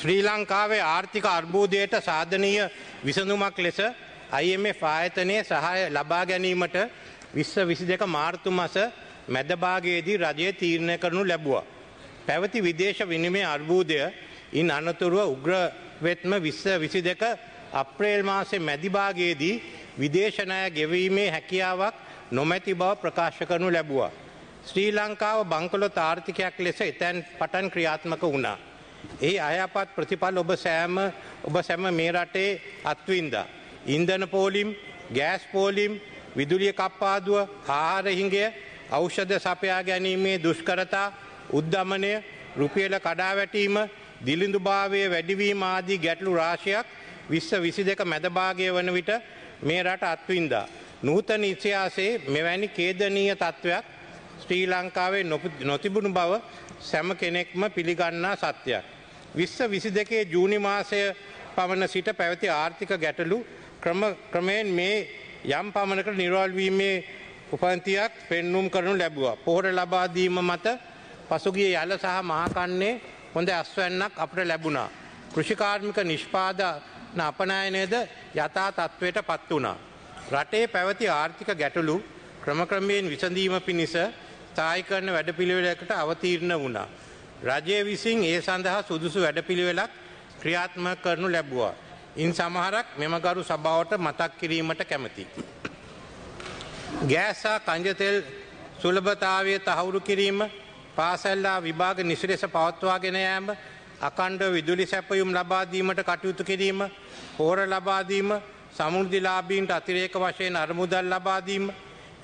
ශ්‍රී ලංකාවේ ආර්ථික අර්බූදයට සාධනීය විසඳුමක් ලෙස IMF ආයතනයේ සහාය ලබා ගැනීමට විශ්ව විසි දෙක මාර්තු මස මැදභාගයේදී රජය තීරණය කරනු ලැබුවා. පැවති විදේශ විනිමය අර්බූදය ඉන් අනතුරුව උග්‍ර වෙත්ම විශ්ව විසි දෙක අප්‍රේල් මාසේ මැදිභාගයේදී විදේශනය ගෙවීමේ හැකියාවක් නොමැති බව ප්‍රකාශ කරනු ලැබුවා. ශ්‍රී ලංකාව බංකොලොත් ආර්ථිකයක් ලෙස එතැන් පටන් ක්‍රියාත්මක වුණා. ඒ අයපත් ප්‍රතිඵල් ඔබ සෑම ඔබ සැම මේ රටේ අත්වින්දා. ඉන්දන පෝලිම්, ගෑස් පෝලිම්, විදුලිය කප්පාදුව, ආහාර හිඟය, ඖෂධ සපයා ගැනීමේ දුෂ්කරතා, උද්ධමනය, රුපියල කඩාවැටීම, දිලිඳුභාවය වැඩිවීම ආදී ගැටලු රාශියක් විශ්ව විසි දෙක මැදභාගය වන විට මේ රට අත්වින්දා. නූතන ඉතිහාසේ මෙවැනි කේදනීය තත්ත්වයක් ශ්‍රී ලංකාවේ නොතිබුණු බව සෑම කෙනෙක්ම පිළිගන්නා සත්‍යයක්. විශ්ව විසි දෙකේ ජූනි මාසය පමණ සිට පැවති ආර්ථික ගැටලු ක්‍රම ක්‍රමයෙන් මේ යම් පමණකට නිරවල්වීමේ උපන්තියක් පෙන්නුම් කරනු ලැබුවා. පොහොට ලබාදීම මත පසුගිය යල සහ මහකන්නේ හොඳ ඇස්වැන්නක් අපට ලැබුණා. කෘෂිකාර්මික නිෂ්පාදන අපනයනයද යථා තත්ත්වයට පත් වුණා. රටේ පැවති ආර්ථික ගැටලු ක්‍රමක්‍රමයෙන් විසඳීම පිණිස ස්ථායිකරන වැඩපිළිවෙලකට අවතීර්ණ වුණා. රජය විසින් ඒ සඳහා සුදුසු වැඩපිළිවෙලක් ක්‍රියාත්මක කරනු ලැබුවා. ඉන් සමහරක් මෙම ගරු සභාවට මතක් කිරීමට කැමැතියි. ගෑස් හා කංජ තෙල් සුලභතාවය තහවුරු කිරීම, පාසල්ලා විභාග නිසිලෙස පවත්වාගෙන යාම, අකණ්ඩ විදුලි සැපයුම් ලබා දීමට කටයුතු කිරීම, හෝර ලබා දීම, සමෘද්ධිලාභීන්ට අතිරේක වශයෙන් අරමුදල් ලබා දීම,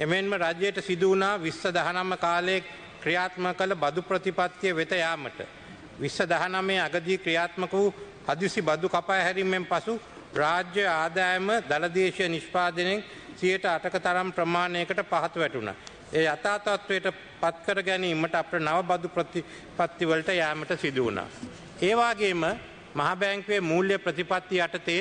එමෙන්ම රජයට සිදු වුණා 2019 කාලයේ ක්‍රියාත්මක කළ බදු ප්‍රතිපත්තිය වෙත යාමට 2019 අගදී ක්‍රියාත්මක වූ හදිසි බදු කපා හැරීමෙන් පසු රාජ්‍ය ආදායම දලදේශීය නිෂ්පාදනයෙන් 8ක තරම් ප්‍රමාණයකට පහත වැටුණා. ඒ යථා තත්වයට පත්කර ගැනීමට අප නව බදු ප්‍රතිපත්ති වලට යාමට සිදු වුණා. ඒ වගේම මහ බැංකුවේ මූල්‍ය ප්‍රතිපත්ති යටතේ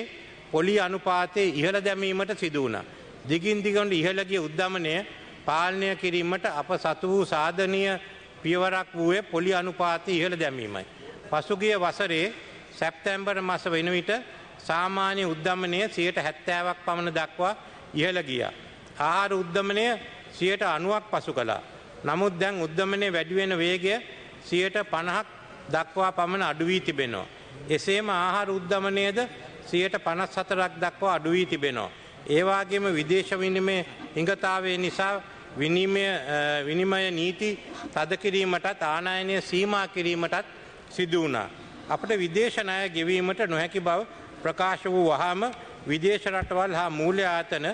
පොලි අනුපාතයේ ඉහළ දැමීමට සිදු වුණා. දිගින් දිගට ඉහළ ගිය උද්දමනය පාලනය කිරීමට අප සතු වූ සාධනීය පියවරක් වූයේ පොලි අනුපාතය ඉහළ දැමීමයි. පසුගිය වසරේ සැප්තැම්බර් මස වෙන විට සාමාන්‍ය උද්දමනය 70ක් පමණ දක්වා ඉහළ ගියා. ආහාර උද්දමනය 90ක් පසු කළා. නමුත් දැන් උද්දමනයේ වැඩි වෙන වේගය 50ක් දක්වා පමණ අඩු වී තිබෙනවා. එසේම ආහාර උද්දමනයේද 54ක් දක්වා අඩු වී තිබෙනවා. ඒ වගේම විදේශ විනිමය හිඟතාවය නිසා විනිමය විනිමය නීති තද කිරීමටත් ආනයනය සීමා කිරීමටත් සිදු වුණා. අපට විදේශ ණය ගෙවීමට නොහැකි බව ප්‍රකාශ වූ වහාම විදේශ රටවල් හා මූල්‍ය ආතන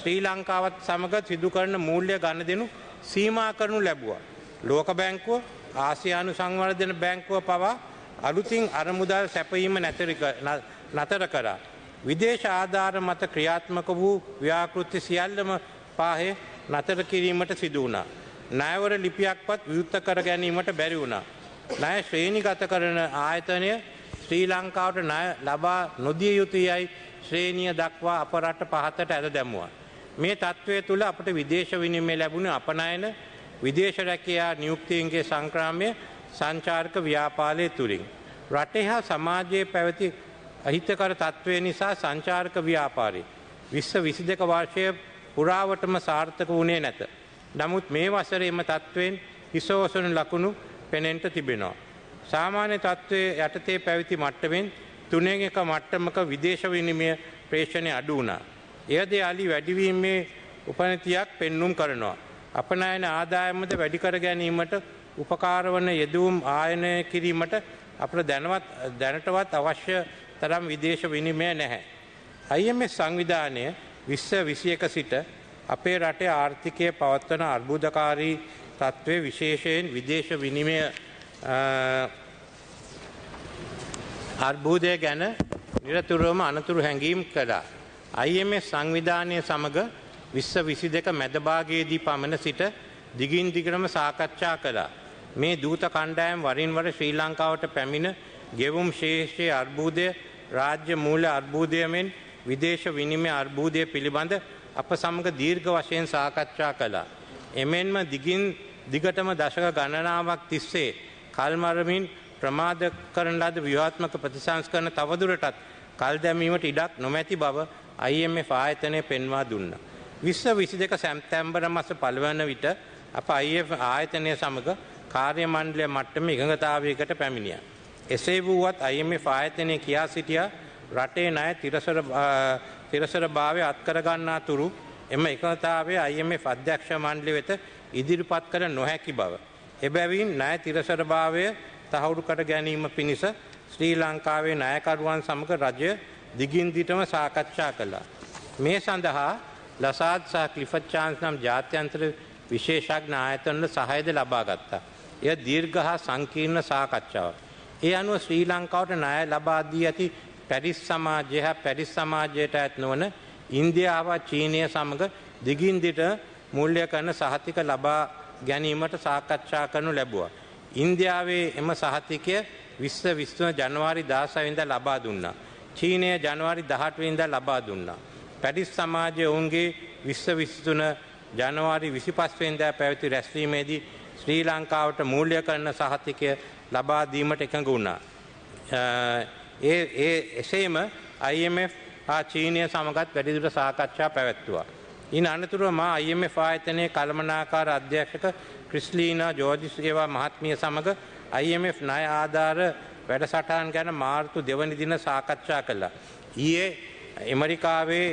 ශ්‍රී ලංකාවත් සමග සිදු කරන මූල්‍ය ගණදෙනු සීමා කරනු ලැබුවා. ලෝක බැංකුව, ආසියානු සංවර්ධන බැංකුව පවා අලුතින් අරමුදල් සැපයීම නතර කරා. විදේශ ආධාර මත ක්‍රියාත්මක වූ ව්‍යාකෘති සියල්ලම පාහේ නතර කිරීමට සිදු වුණා. ණයවර ලිපියක්වත් විවෘත කර ගැනීමට බැරි වුණා. ණය ශ්‍රේණිගත කරන ආයතනය ශ්‍රී ලංකාවට ණය ලබා නොදිය යුතුයයි ශ්‍රේණිය දක්වා අප රට පහතට ඇද දැමුවා. මේ తත්වයේ තුල අපට විදේශ විනිමය ලැබුණ අපනයන විදේශ රැකියා නියුක්තීන්ගේ සංක්‍රාමය සංචාරක ව්‍යාපාරයේ තුලින් රටේ හා සමාජයේ පැවති අහිතකර තත්ත්වය නිසා සංචාරක ව්‍යාපාරය විශ්ව විසි දෙක වර්ෂය පුරාවටම සාර්ථක වුණේ නැත. නමුත් මේ වසරේම තත්ත්වයෙන් හිසෝසනු ලකුණු පෙනෙන්ට තිබෙනවා. සාමාන්‍ය තත්ත්වය යටතේ පැවිති මට්ටමෙන් තුනෙන් එක මට්ටමක විදේශ විනිමය ප්‍රේෂණය අඩු වුණා. එයද අලි වැඩිවීමේ උපනතියක් පෙන්නුම් කරනවා. අපනයන ආදායමද වැඩිකර ගැනීමට උපකාරවන යෙදවුම් ආයනය කිරීමට අප දැනටවත් අවශ්‍ය තරම් විදේශ විනිමය නැහැ. IMF සංවිධානය විශ්ව 21 සිට අපේ රටේ ආර්ථිකය පවත්වන අර්බුදකාරී තත්ත්වයේ විශේෂයෙන් විදේශ විනිමය අර්බුදය ගැන නිරතුරුවම අනතුරු හැඟීම් කළා. IMF සංවිධානය සමග විශ්ව 22 මැදභාගයේදී පමණ සිට දිගින් දිගටම සාකච්ඡා කළා. මේ දූත කණ්ඩායම් වරින් වර ශ්‍රී ලංකාවට පැමිණ ගෙවුම් ශේෂයේ අර්බුදය රාජ්‍ය මූල්‍ය අර්බුදයෙන් විදේශ විනිමය අර්බුදය පිළිබඳ අප සමග දීර්ඝ වශයෙන් සාකච්ඡා කළා. එමෙන්ම දිගින් දිගටම දශක ගණනාවක් තිස්සේ කල්මරමින් ප්‍රමාද කරන ලද ව්‍යුහාත්මක ප්‍රතිසංස්කරණ තවදුරටත් කල් දැමීමට ඉඩක් නොමැති බව IMF ආයතනය පෙන්වා දුන්නා. 2022 සැප්තැම්බර් මාස පළවන විට අප IMF ආයතනය සමග කාර්ය මණ්ඩලය මට්ටමේ එකඟතාවයකට පැමිණියා. එසේ වුවත් IMF ආයතනය කියා සිටියා රටේ ණය තිරසර තිරසරභාවය අත්කර ගන්නා තුරු එම එකලතාවය IMF අධ්‍යක්ෂ මණ්ඩලය වෙත ඉදිරිපත් කර නොහැකි බව. එබැවින් ණය තිරසරභාවය තහවුරු කර ගැනීම පිණිස ශ්‍රී ලංකාවේ ණයකරුවන් සමග රජය දිගින් දිටම සාකච්ඡා කළා. මේ සඳහා ලසාද් සහ ක්ලිෆට් චාන්ස් නම් ජාත්‍යන්තර විශේෂඥ ආයතනවල සහායද ලබා ගත්තා. එය දීර්ඝ හා සංකීර්ණ සාකච්ඡාවක්. ඒ අනුව ශ්‍රී ලංකාවට ණය ලබා දී ඇති පැරිස් සමාජය හා පැරිස් සමාජයට ඇත් නොවන ඉන්දියාව චීනය සමග දිගින් දිට මුල්‍ය කරන සහතික ලබා ගැනීමට සාකච්ඡා කරනු ලැබුවා. ඉන්දියාවේ එම සහතිකය විශ්ව විශ්ව ජනවාරි 16 වෙනිදා ලබා දුන්නා. චීනය ජනවාරි 18 වෙනිදා ලබා දුන්නා. පැරිස් සමාජය ඔවුන්ගේ විශ්ව විශ්තුන ජනවාරි 25 වෙනිදා පැවති රැස්වීමේදී ශ්‍රී ලංකාවට මූල්‍ය කරන සහතිකය ලබා දීමට එකඟ වුණා. ඒ ඒ එසේම IMF හා චීනය සමගත් වැඩිදුර සාකච්ඡා පැවැත්තුවා. ඉන් අනතුරුව මා IMF ආයතනයේ කළමනාකාර අධ්‍යක්ෂක ක්‍රිස්ලීනා ජෝර්ජිස් ඒවා මහත්මිය සමග IMF ණය ආධාර වැඩසටහන් ගැන මාර්තු දෙවනි දින සාකච්ඡා කළා. ඊයේ ඇමරිකාවේ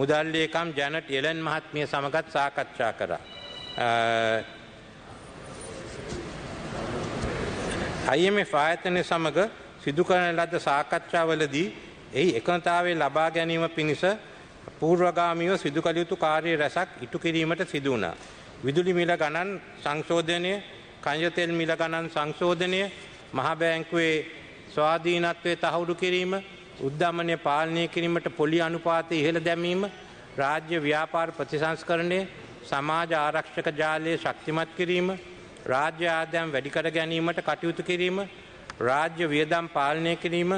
මුදල් ලේකම් ජැනට් එලන් මහත්මිය සමගත් සාකච්ඡා කරා. IMF ආයතනය සමග සිදු කරන ලද සාකච්ඡාවලදී එහි එකඟතාවය ලබා ගැනීම පිණිස පූර්වගාමීව සිදු කළ යුතු කාර්ය රැසක් ඉටු කිරීමට සිදු වුණා. විදුලි මිල ගණන් සංශෝධනය, කංජ තෙල් මිල ගණන් සංශෝධනය, මහා බැංකුවේ ස්වාධීනත්වය තහවුරු කිරීම, උද්ධමනය පාලනය කිරීමට පොලි අනුපාතය ඉහළ දැමීම, රාජ්‍ය ව්‍යාපාර ප්‍රතිසංස්කරණය, සමාජ ආරක්ෂක ජාලය ශක්තිමත් කිරීම, රාජ්‍ය ආදයම් වැඩිකර ගැනීමට කටයුතු කිරීම රාජ්‍ය වියදම් පාලනය කිරීම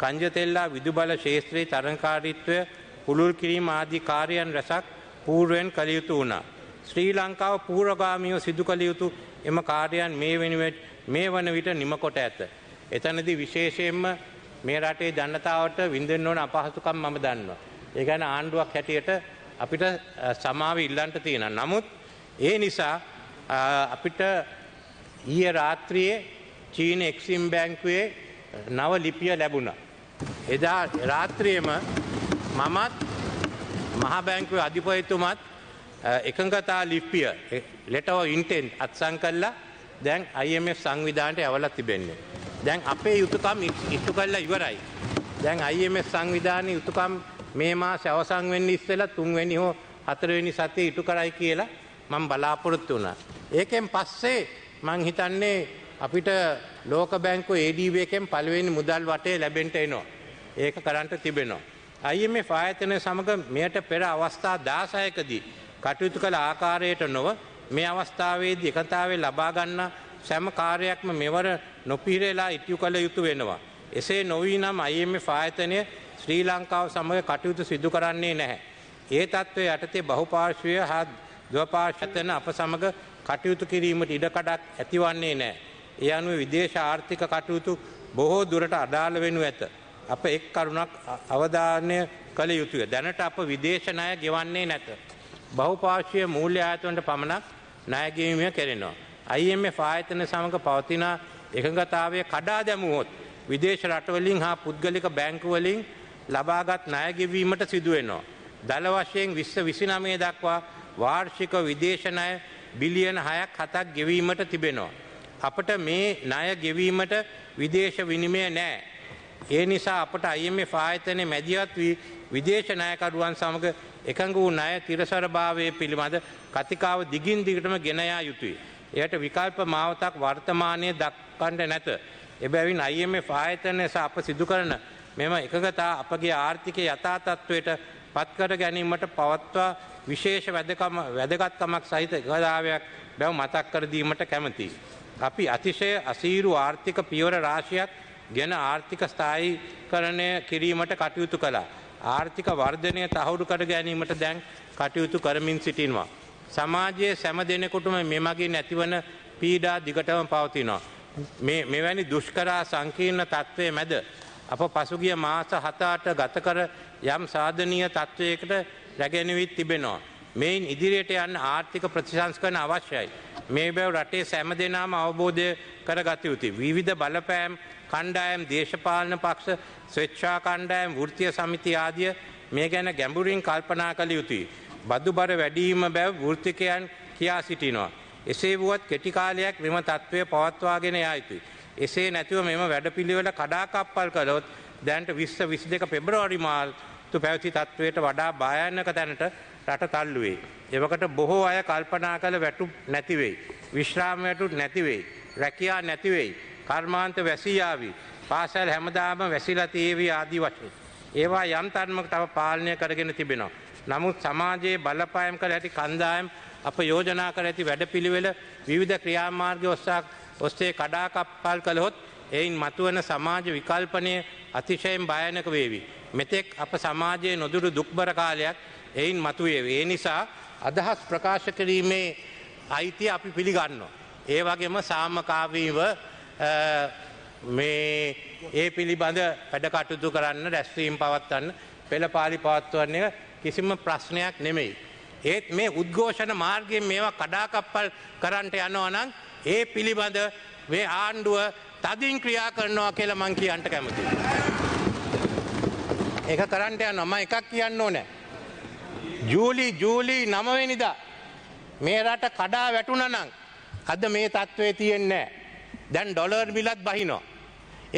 කංජතෙල්ලා විදුබල ශේත්‍රයේ තරංකාරීත්වය පුළුල් කිරීම ආදී කාර්යයන් රැසක් පූර්වෙන් කළ යුතු වුණා. ශ්‍රී ලංකාව පූර්වගාමීව සිදු කළ යුතු එම කාර්යයන් මේ වෙනුවෙන් මේ වන විට නිම කොට ඇත. එතනදී විශේෂයෙන්ම මේ රටේ ජනතාවට විඳින්න ඕන අපහසුකම් මම දන්නවා. ඒ ගැන ආණ්ඩුවක් හැටියට අපිට සමාව ඉල්ලන්න තියෙනවා. නමුත් ඒ නිසා අපිට ඊය රාත්‍රියේ චීන එක්සිම් බැංකුවේ නව ලිපිය ලැබුණා. එදා රාත්‍රියේම මමත් මහ බැංකුවේ අධිපතිතුමත් එකඟතා ලිපිය letter of intent අත්සන් කළා. දැන් IMF සංවිධානයට යවලා තිබෙන්නේ. දැන් අපේ යුතුයකම් ඉටු කළා ඉවරයි. දැන් IMF සංවිධානයේ යුතුයකම් මේ මාසේ අවසන් වෙන්න ඉස්සෙල්ලා තුන්වෙනි හෝ හතරවෙනි සතියේ ඉටු කරයි කියලා මම බලාපොරොත්තු වුණා. ඒකෙන් පස්සේ මං හිතන්නේ අපිට ලෝක බැංකු ADB එකෙන් පළවෙනි මුදල් වටේ ලැබෙන්න එනවා. ඒක කරන්ට තිබෙනවා. IMF ආයතනය සමග මෙයට පෙර අවස්ථා 16කදී කටයුතු කළ ආකාරයට නොව මේ අවස්ථාවේදී එකතාවේ ලබා ගන්නා සෑම කාර්යයක්ම මෙවර නොපිරෙලා ඉටු කළ යුතු වෙනවා. එසේ නොවී නම් IMF ආයතනය ශ්‍රී ලංකාව සමග කටයුතු සිදු කරන්නේ නැහැ. ඒ තත්ත්වය යටතේ බහුපාර්ශ්වීය හා දවපාශතන අප සමග කටයුතු කිරීමට ඉඩකඩක් ඇතිවන්නේ නෑ. ඒ අනුව විදේශ ආර්ථික කටයුතු බොහෝ දුරට අඩාල වෙනු ඇත. අප එක් කරුණක් අවධානය කළ යුතුය. දැනට අප විදේශ ණය ගෙවන්නේ නැත. බහුපාර්ශ්වීය මූල්‍ය ආයතනට පමණක් ණය ගෙවීම කෙරෙනවා. IMF ආයතන සමග පවතින එකඟතාවය කඩා දැමුවොත් විදේශ රටවලින් හා පුද්ගලික බැංකුවලින් ලබාගත් ණය ගෙවීමට සිදු වෙනවා. දළ වශයෙන් 20 29 දක්වා වාර්ෂික විදේශ ණය බිලියන 6ක් 7ක් ගෙවීමට තිබෙනවා. අපට මේ ණය ගෙවීමට විදේශ විනිමය නැහැ. ඒ නිසා අපට IMF ආයතනයේ මැදිහත් වී විදේශ ණයකරුවන් සමග එකඟ වූ ණය තිරසරභාවය පිළිබඳ කතිකාව දිගින් දිගටම ගෙන යා යුතුය. එයට විකල්ප මාවතක් වර්තමානයේ දක්වන්න නැත. එබැවින් IMF ආයතනය අප සිදු කරන මෙම එකගතා අපගේ ආර්ථික යථා තත්ත්වයට පත්කර ගැනීමට පවත්වා විශේෂ වැදකම වැදගත්කමක් සහිත එකගතාවයක් බැව මතක් කර දීමට කැමැතියි. අපි අතිශය අසීරු ආර්ථික පියවර රාශියක් ගැන ආර්ථික ස්ථායීකරණය කිරීමට කටයුතු කළා. ආර්ථික වර්ධනය තහවුරු කර ගැනීමට දැන් කටයුතු කරමින් සිටිනවා. සමාජයේ සෑම දෙනෙකුටම මෙමගින් නැතිවන පීඩා දිගටම පවතිනවා. මෙවැනි දුෂ්කරා සංකීර්ණ තත්ත්වයේ මැද අප පසුගිය මාස හතාට ගතකර යම් සාධනීය තත්ත්වයකට රැගෙනවිත් තිබෙනවා. මෙයින් ඉදිරියට යන්න ආර්ථික ප්‍රතිසංස්කරණ අවශ්‍යයි. මේ බැව් රටේ සෑම දෙනාම අවබෝධය කරගත යුතුයි. විවිධ බලපෑම් කණ්ඩායම් දේශපාලන පක්ෂ ස්වේච්ඡා කණ්ඩායම් වෘත්තීය සමිති ආදිය මේ ගැන ගැඹුරින් කල්පනා කළ යුතුයි. බදුබර වැඩිම බැව් වෘත්තිකයන් කියා සිටිනවා. එසේ වුවත් කෙටි කාලයක් මෙම තත්ත්වය පවත්වාගෙන යා යුතුයි. එසේ නැතිව මෙම වැඩපිළිවෙල කඩාකප්පල් කළොත් දැන්ට විස්ස විසි දෙක පෙබ්‍රවාරි මාල්තු පැවති තත්ත්වයට වඩා භායන්නක තැනට රට තල්ලුවේ. එවකට බොහෝ අය කල්පනා කළ වැටු නැතිවෙයි. විශ්‍රාමයටු නැතිවෙයි. රැකයා නැතිවෙයි. කර්මාන්ත වැසීයාවි. පාසැල් හැමදාම වැසිලා තියවී ආදී වශයෙන්. ඒවා යම් තන්මක තව පාලනය කරගෙන තිබෙනවා. නමුත් සමාජයේ බලපායම් කළ ඇති කන්දායම් අප යෝජනා කර ඇති වැඩපිළිවෙල විවිධ ක්‍රියාමාර්ග ඔස්සාක් ඔස්සේ කඩාකප්පල් කළහොත් එයින් මතුවන සමාජ විකල්පනය අතිශයෙන් භයානක වේවි. මෙතෙක් අප සමාජයේ නොදුරු දුක්බර කාලයක් එයින් මතුවේ. ඒ නිසා අදහස් ප්‍රකාශ කිරීමේ අයිතිය අපි පිළිගන්නවා. ඒ වගේම සාමකාමීව මේ ඒ පිළිබඳ වැඩ කටයුතු කරන්න රැස්වීම් පවත්වන්න පෙළපාලි පවත්වන්නේ කිසිම ප්‍රශ්නයක් නෙමෙයි. ඒත් මේ උද්ඝෝෂණ මාර්ගයෙන් මේවා කඩාකප්පල් කරන්නට යනවා නම් ඒ පිළිබඳ මේ ආණ්ඩුව තදින් ක්‍රියා කරනවා කියලා මං කියන්ට කැමති. ඒක කරන්ට යන්න මම එකක් කියන්න ඕනෑ. ජූලි ජූලි නමවෙනිදා මේ රට කඩා වැටුණනං අද මේ තත්ත්වේ තියෙන්නේ දැන් ඩොලර් බිලත් බහිනෝ.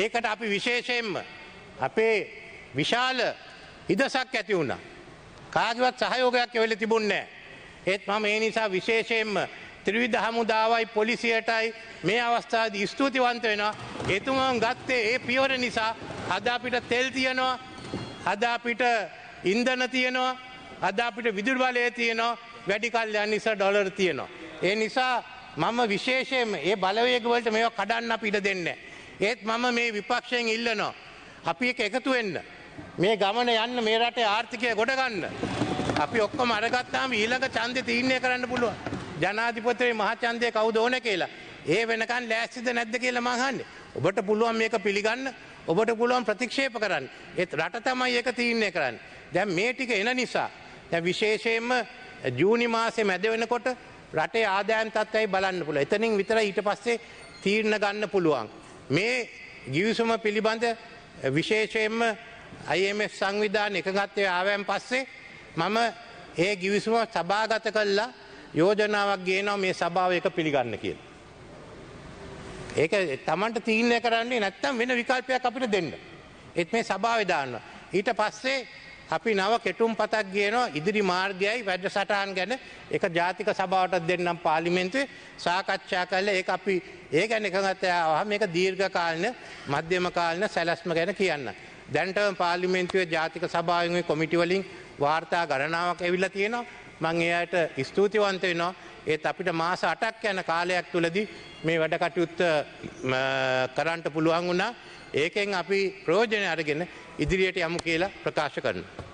ඒකට අපි විශේෂයෙන්ම අපේ විශාල හිදසක් ඇති වුණා. කාගවත් සහයෝගයක් එවෙල තිබුන්නේ. ඒත් මම ඒ නිසා විශේෂයෙන්ම ත්‍රිවිධ හමුදාවයි පොලිසියටයි මේ අවස්ථාවේදී ස්තුතිවන්ත වෙනවා. එතුමන් ගත්තේ ඒ පියවර නිසා අද අපිට තෙල් තියෙනවා. අද අපිට ඉන්ධන තියෙනවා. අද අපිට විදුලි බලය තියෙනවා. වැඩි කල් යන නිසා ඩොලර් තියෙනවා. ඒ නිසා මම විශේෂයෙන් ඒ බලවේග වලට මේවා කඩන්න අපි ඉඩ දෙන්නේ ඒත් මම මේ විපක්ෂයෙන් ඉල්ලනවා. අපි එක එකතු වෙන්න. මේ ගමන යන්න මේ රටේ ආර්ථිකය ගොඩ ගන්න. අපි ඔක්කොම අරගත්තාම ඊළඟ ඡන්දේ තීරණය කරන්න පුළුවන්. ජනාධිපතේ මහචන්දය කවුද ඕන කියලා. ඒ වෙනකන් ලෑස්තිද නැද්ද කියලා මහන්න. ඔබට පුළුවන් මේක පිළිගන්න ඔබට පුළුවන් ප්‍රතික්ෂේප කරන්න. ඒත් රට තමයි ඒක තීරණය කරන්න. දැන් මේ ටික එන නිසා. දැන් විශේෂයෙන්ම ජූනි මාසේ මැද වෙනකොට රටේ ආදායම් තත්ත්වයි බලන්න පුළුවන්. එතනින් විතර ඊට පස්සේ තීරණ ගන්න පුළුවන්. මේ ගිවිසුම පිළිබඳ විශේෂයෙන්ම IMF සංවිධාන එකගත්වය ආවයන් පස්සේ මම ඒ ගිවිසුම සභාගත කල්ලා යෝජනාවක් ගේනවා මේ සභාව එක පිළිගන්න කියලා. ඒක Tamanට තීරණය කරන්නේ නැත්තම් වෙන විකල්පයක් අපිට දෙන්න. ඒත් මේ සභාවේ දාන්න. ඊට පස්සේ අපි නව කෙටුම් පතක් ගේනවා ඉදිරි මාර්ගයයි වැඩසටහන් ගැන එක ජාතික සභාවට දෙන්නම් පාර්ලිමේන්තුවේ සාකච්ඡා කළා ඒක අපි ඒ ගැන එකඟතාවය ආවහම මේක දීර්ඝකාලීන මධ්‍යම කාලීන සැලැස්ම ගැන කියන්න. දැන්ටම පාර්ලිමේන්තුවේ ජාතික සභාවෙන් කොමිටි වලින් වාර්තා ගණනාවක් ඇවිල්ලා තියෙනවා. මං එයායට ස්තුතිවන්ත වෙනවා ඒත් අපිට මාස අටක් යන කාලයක් තුළදී මේ වැඩ කටයුත්ත කරන්ට පුළුවන් වුණා ඒකෙන් අපි ප්‍රෝජනය අරගෙන ඉදිරියට යමු කියලා ප්‍රකාශ කරනවා.